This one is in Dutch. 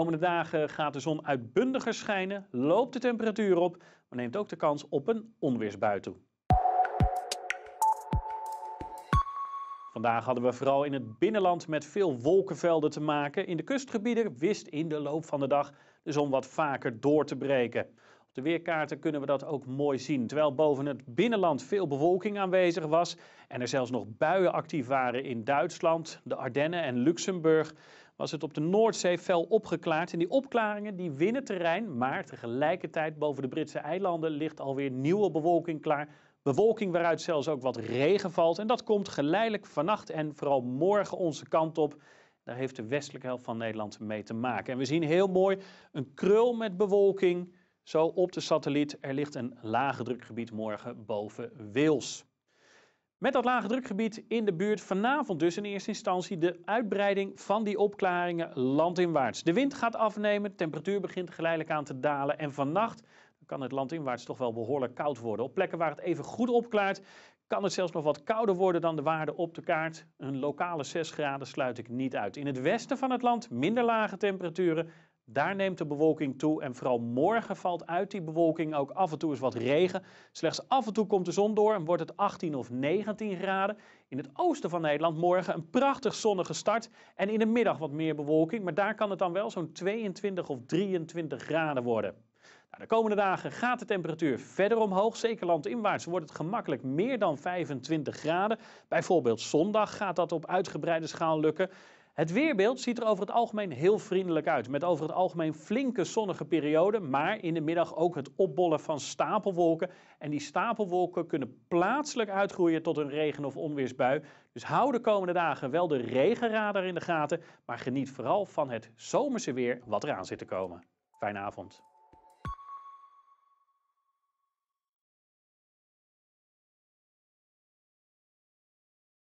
komende dagen gaat de zon uitbundiger schijnen, loopt de temperatuur op, maar neemt ook de kans op een onweersbui toe. Vandaag hadden we vooral in het binnenland met veel wolkenvelden te maken. In de kustgebieden wist in de loop van de dag de zon wat vaker door te breken. Op de weerkaarten kunnen we dat ook mooi zien. Terwijl boven het binnenland veel bewolking aanwezig was en er zelfs nog buien actief waren in Duitsland, de Ardennen en Luxemburg, was het op de Noordzee fel opgeklaard. En die opklaringen die winnen terrein, maar tegelijkertijd boven de Britse eilanden ligt alweer nieuwe bewolking klaar. Bewolking waaruit zelfs ook wat regen valt. En dat komt geleidelijk vannacht en vooral morgen onze kant op. Daar heeft de westelijke helft van Nederland mee te maken. En we zien heel mooi een krul met bewolking zo op de satelliet. Er ligt een lage drukgebied morgen boven Wales. Met dat lage drukgebied in de buurt vanavond dus in eerste instantie de uitbreiding van die opklaringen landinwaarts. De wind gaat afnemen, de temperatuur begint geleidelijk aan te dalen en vannacht kan het landinwaarts toch wel behoorlijk koud worden. Op plekken waar het even goed opklaart kan het zelfs nog wat kouder worden dan de waarde op de kaart. Een lokale 6 graden sluit ik niet uit. In het westen van het land minder lage temperaturen, daar neemt de bewolking toe en vooral morgen valt uit die bewolking ook af en toe eens wat regen. Slechts af en toe komt de zon door en wordt het 18 of 19 graden. In het oosten van Nederland morgen een prachtig zonnige start en in de middag wat meer bewolking, maar daar kan het dan wel zo'n 22 of 23 graden worden. Nou, de komende dagen gaat de temperatuur verder omhoog. Zeker landinwaarts wordt het gemakkelijk meer dan 25 graden. Bijvoorbeeld zondag gaat dat op uitgebreide schaal lukken. Het weerbeeld ziet er over het algemeen heel vriendelijk uit, met over het algemeen flinke zonnige perioden, maar in de middag ook het opbollen van stapelwolken. En die stapelwolken kunnen plaatselijk uitgroeien tot een regen- of onweersbui. Dus hou de komende dagen wel de regenradar in de gaten, maar geniet vooral van het zomerse weer wat eraan zit te komen. Fijne avond.